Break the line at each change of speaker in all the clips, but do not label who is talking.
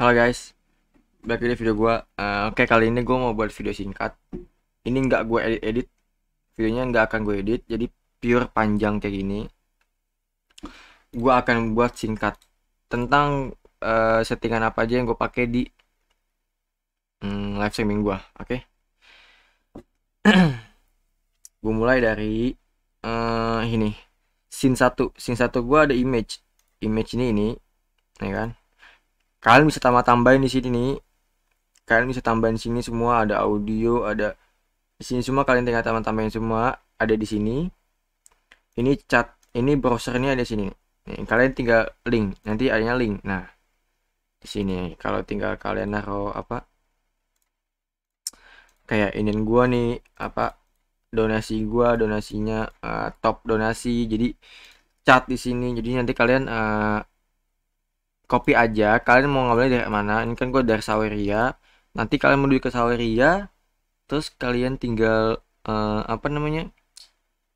Halo guys, balik lagi video gue. Uh, Oke okay, kali ini gue mau buat video singkat. Ini nggak gue edit edit, videonya nggak akan gue edit, jadi pure panjang kayak gini. Gue akan buat singkat tentang uh, settingan apa aja yang gue pakai di um, live streaming gue. Oke, okay? gue mulai dari uh, ini scene satu. Scene satu gue ada image, image ini ini, nih ya kan kalian bisa tambah tambahin di sini nih kalian bisa tambahin sini semua ada audio ada di sini semua kalian tinggal tambah tambahin semua ada di sini ini chat ini browsernya ada di sini nih, kalian tinggal link nanti adanya link nah di sini kalau tinggal kalian naruh apa kayak ingin gua nih apa donasi gua donasinya uh, top donasi jadi chat di sini jadi nanti kalian uh, copy aja kalian mau ngambilnya dari mana ini kan gue dari Saweria nanti kalian menuju ke Saweria terus kalian tinggal uh, apa namanya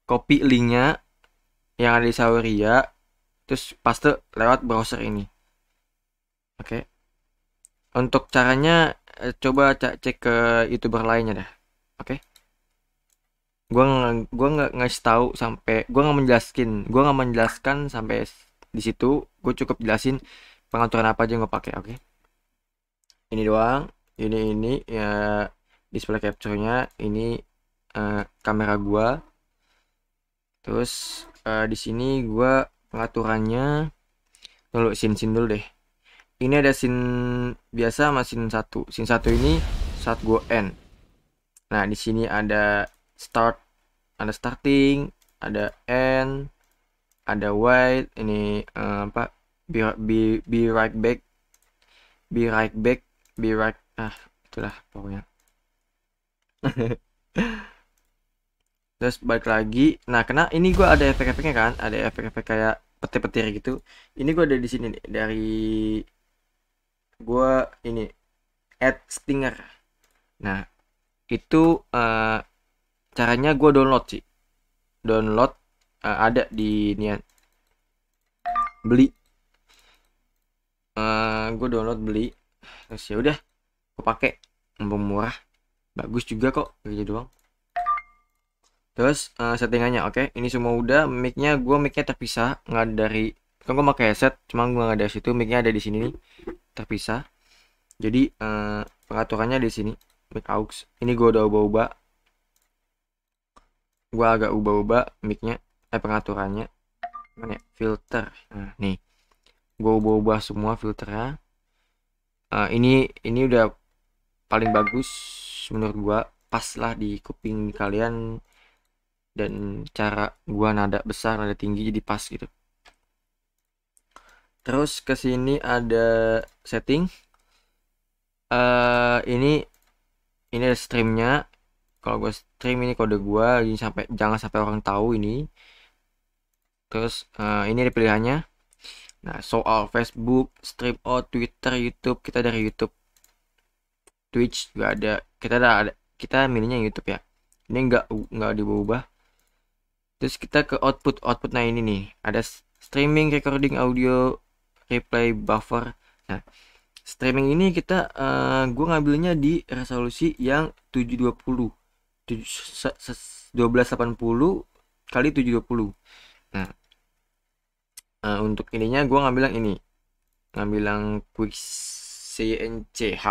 copy linknya yang ada di Saweria terus paste lewat browser ini oke okay. untuk caranya eh, coba cek ke youtuber lainnya dah oke okay? gua nggak gua nggak ngasih tahu sampai gua nggak menjelaskan gua nggak menjelaskan sampai di situ gue cukup jelasin pengaturan apa aja yang gue pakai oke okay? ini doang ini ini ya display capture nya ini uh, kamera gua terus uh, di sini gua pengaturannya dulu sin sin dulu deh ini ada sin biasa sama sin satu sin satu ini saat gua end nah di sini ada start ada starting ada end ada white ini uh, apa be be be right back be right back be right ah itulah pokoknya terus balik lagi nah kena ini gue ada efek-efeknya kan ada efek-efek kayak petir-petir gitu ini gue ada di sini nih dari gue ini add stinger nah itu uh, caranya gue download sih download uh, ada di nian ya. beli uh, eh, gue download beli terus ya udah gue pakai mumpung murah bagus juga kok gitu doang terus uh, settingannya oke okay? ini semua udah micnya gue micnya terpisah nggak dari kan gue pakai headset cuma gue nggak ada situ micnya ada di sini nih terpisah jadi uh, eh, pengaturannya di sini mic aux ini gue udah ubah-ubah gue agak ubah-ubah micnya eh pengaturannya mana ya filter nah, nih gue ubah-ubah semua filternya uh, eh, ini ini udah paling bagus menurut gue pas lah di kuping kalian dan cara gue nada besar nada tinggi jadi pas gitu terus ke sini ada setting uh, ini ini ada streamnya kalau gue stream ini kode gue jangan sampai orang tahu ini terus uh, ini ada pilihannya Nah, soal Facebook, strip out, Twitter, YouTube, kita dari YouTube. Twitch juga ada. Kita ada ada kita milihnya YouTube ya. Ini nggak nggak diubah. Terus kita ke output output nah ini nih. Ada streaming, recording audio, replay buffer. Nah, streaming ini kita uh, gua ngambilnya di resolusi yang 720 1280 kali 720. Nah, Nah, untuk ininya gue ngambil yang ini. Ngambil yang Quick CNCH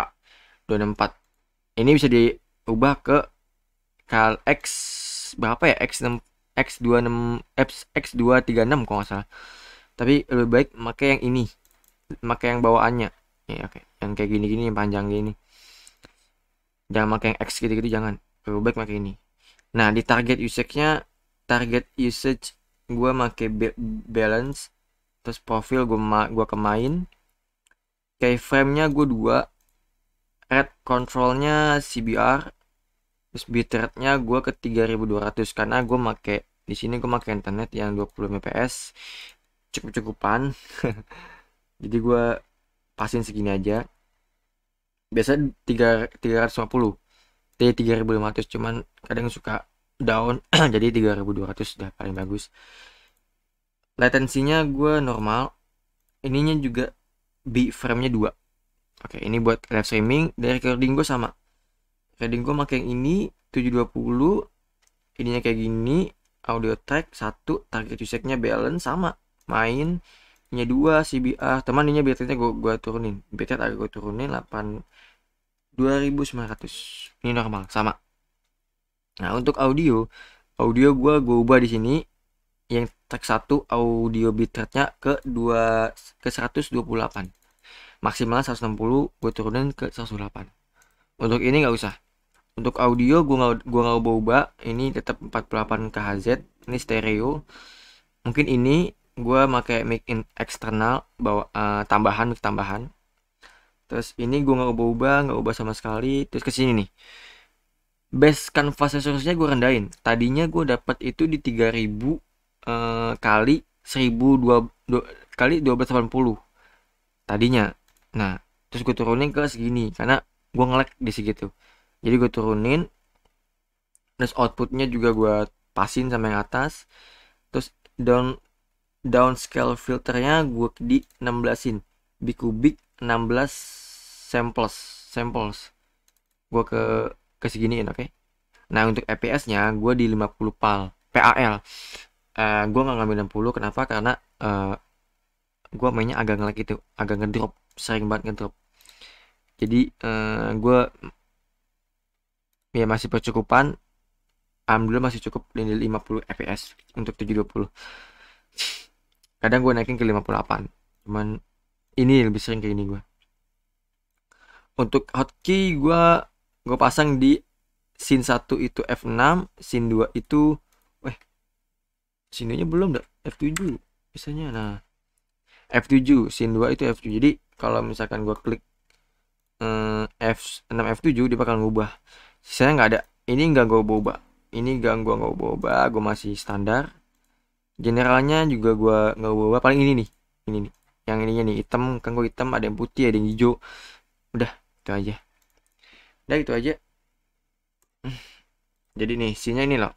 264. Ini bisa diubah ke kal X berapa ya? X6 X26 X236 kalau nggak salah. Tapi lebih baik pakai yang ini. Pakai yang bawaannya. Ya, oke. Okay. Yang kayak gini-gini yang panjang gini. Jangan pakai yang X gitu-gitu jangan. Lebih baik pakai ini. Nah, di target usage-nya target usage gue pakai balance terus profil gue gua kemain keyframe-nya gue dua red controlnya CBR terus bitrate-nya gue ke 3200 karena gue make di sini gue make internet yang 20 mps cukup cukupan jadi gue pasin segini aja biasa 3 350 T 3500 cuman kadang suka down jadi 3200 udah paling bagus latensinya gue normal ininya juga B frame-nya 2 oke ini buat live streaming dari recording gue sama recording gue pakai yang ini 720 ininya kayak gini audio track 1 target usage-nya balance sama main nya 2 CBR teman ininya bitrate-nya gue gue turunin bitrate agak gue turunin 8 2900 ini normal sama nah untuk audio audio gue gue ubah di sini yang track 1 audio bitrate-nya ke 2 ke 128. Maksimalnya 160, gue turunin ke 108. Untuk ini nggak usah. Untuk audio gue nggak gue nggak ubah-ubah, ini tetap 48 kHz, ini stereo. Mungkin ini gue pakai mic in eksternal bawa uh, tambahan mic tambahan. Terus ini gue nggak ubah-ubah, nggak ubah sama sekali. Terus ke sini nih base canvas resource-nya gue rendahin. Tadinya gue dapat itu di 3000 eh, kali 1200 kali 1280 tadinya. Nah, terus gue turunin ke segini karena gue ngelag di segitu. Jadi gue turunin terus outputnya juga gue pasin sama yang atas. Terus down downscale filternya gue di 16-in bikubik 16 samples samples gue ke ke seginiin oke okay? nah untuk fps nya gue di 50 pal pal uh, eh, gue nggak ngambil 60 kenapa karena uh, eh, gue mainnya agak ngelag itu agak ngedrop sering banget ngedrop jadi uh, eh, gue ya masih percukupan alhamdulillah masih cukup di 50 fps untuk 720 kadang gue naikin ke 58 cuman ini lebih sering kayak ini gue untuk hotkey gue gue pasang di scene 1 itu F6 scene 2 itu sininya belum dah F7 biasanya nah F7 sin 2 itu F7 jadi kalau misalkan gua klik eh, F 6 F7 dia bakal ngubah sisanya nggak ada ini nggak gua ubah ini gak gua nggak ubah gua masih standar generalnya juga gua nggak ubah paling ini nih ini nih yang ininya nih hitam kan gua hitam ada yang putih ada yang hijau udah itu aja udah itu aja hmm. jadi nih sinnya ini loh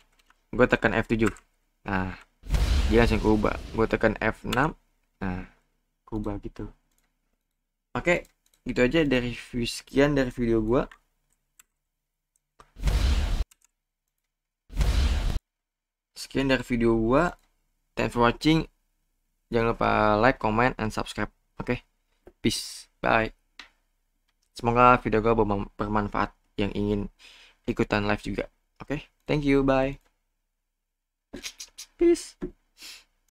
gua tekan F7 nah dia langsung ubah gue tekan F6 nah kubah gitu oke gitu aja dari review sekian dari video gue sekian dari video gue thanks for watching jangan lupa like comment and subscribe oke peace bye semoga video gue bermanfaat yang ingin ikutan live juga oke okay? thank you bye Peace.